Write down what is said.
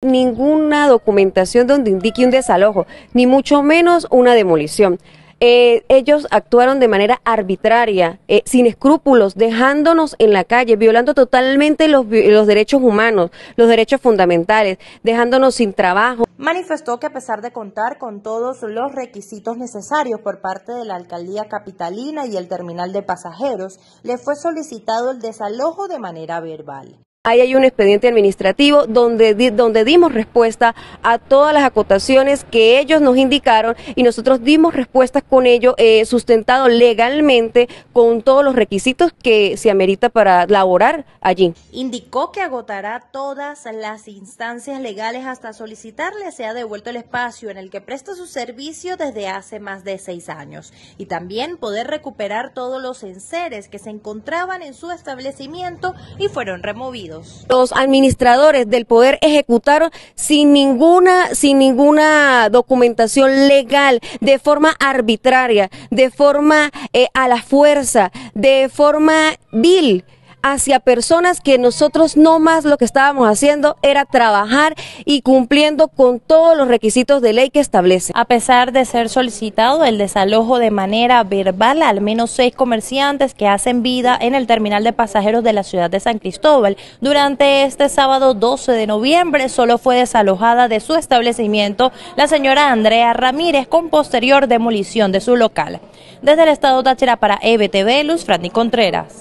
ninguna documentación donde indique un desalojo, ni mucho menos una demolición. Eh, ellos actuaron de manera arbitraria, eh, sin escrúpulos, dejándonos en la calle, violando totalmente los derechos humanos, los derechos fundamentales, dejándonos sin trabajo. Manifestó que a pesar de contar con todos los requisitos necesarios por parte de la alcaldía capitalina y el terminal de pasajeros, le fue solicitado el desalojo de manera verbal. Ahí hay un expediente administrativo donde, donde dimos respuesta a todas las acotaciones que ellos nos indicaron y nosotros dimos respuestas con ello eh, sustentado legalmente con todos los requisitos que se amerita para laborar allí. Indicó que agotará todas las instancias legales hasta solicitarle sea devuelto el espacio en el que presta su servicio desde hace más de seis años y también poder recuperar todos los enseres que se encontraban en su establecimiento y fueron removidos. Los administradores del poder ejecutaron sin ninguna, sin ninguna documentación legal, de forma arbitraria, de forma eh, a la fuerza, de forma vil hacia personas que nosotros no más lo que estábamos haciendo era trabajar y cumpliendo con todos los requisitos de ley que establece. A pesar de ser solicitado el desalojo de manera verbal al menos seis comerciantes que hacen vida en el terminal de pasajeros de la ciudad de San Cristóbal, durante este sábado 12 de noviembre solo fue desalojada de su establecimiento la señora Andrea Ramírez con posterior demolición de su local. Desde el estado Táchira para EBTV, Luz Franny Contreras.